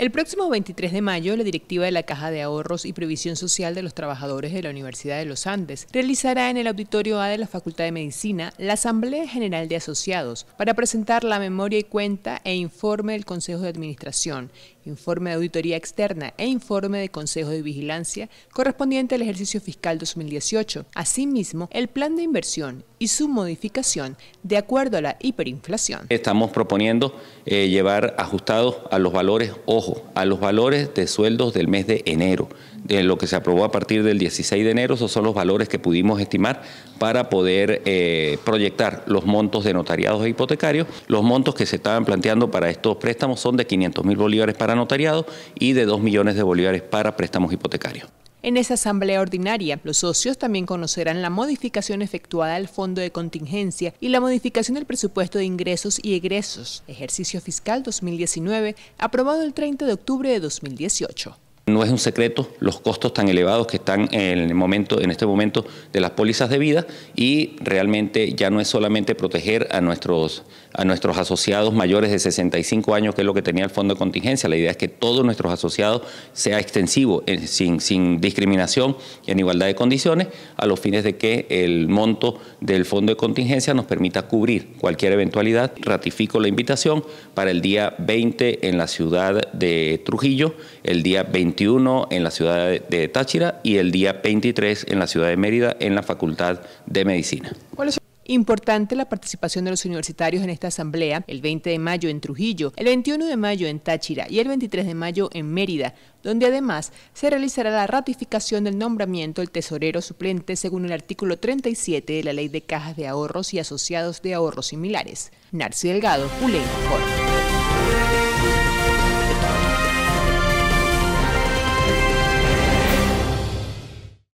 El próximo 23 de mayo, la directiva de la Caja de Ahorros y Previsión Social de los Trabajadores de la Universidad de los Andes realizará en el Auditorio A de la Facultad de Medicina la Asamblea General de Asociados para presentar la memoria y cuenta e informe del Consejo de Administración, informe de auditoría externa e informe de Consejo de Vigilancia correspondiente al ejercicio fiscal 2018. Asimismo, el plan de inversión y su modificación de acuerdo a la hiperinflación. Estamos proponiendo eh, llevar ajustados a los valores, ojo, a los valores de sueldos del mes de enero. De lo que se aprobó a partir del 16 de enero, esos son los valores que pudimos estimar para poder eh, proyectar los montos de notariados e hipotecarios. Los montos que se estaban planteando para estos préstamos son de 500 mil bolívares para notariados y de 2 millones de bolívares para préstamos hipotecarios. En esa asamblea ordinaria, los socios también conocerán la modificación efectuada al fondo de contingencia y la modificación del presupuesto de ingresos y egresos, ejercicio fiscal 2019, aprobado el 30 de octubre de 2018. No es un secreto los costos tan elevados que están en, el momento, en este momento de las pólizas de vida y realmente ya no es solamente proteger a nuestros, a nuestros asociados mayores de 65 años, que es lo que tenía el fondo de contingencia. La idea es que todos nuestros asociados sea extensivo, eh, sin, sin discriminación y en igualdad de condiciones, a los fines de que el monto del fondo de contingencia nos permita cubrir cualquier eventualidad. Ratifico la invitación para el día 20 en la ciudad de Trujillo, el día 21 en la ciudad de Táchira y el día 23 en la ciudad de Mérida en la Facultad de Medicina. Importante la participación de los universitarios en esta asamblea, el 20 de mayo en Trujillo, el 21 de mayo en Táchira y el 23 de mayo en Mérida, donde además se realizará la ratificación del nombramiento del tesorero suplente según el artículo 37 de la Ley de Cajas de Ahorros y Asociados de Ahorros Similares. Narci Delgado, Ulema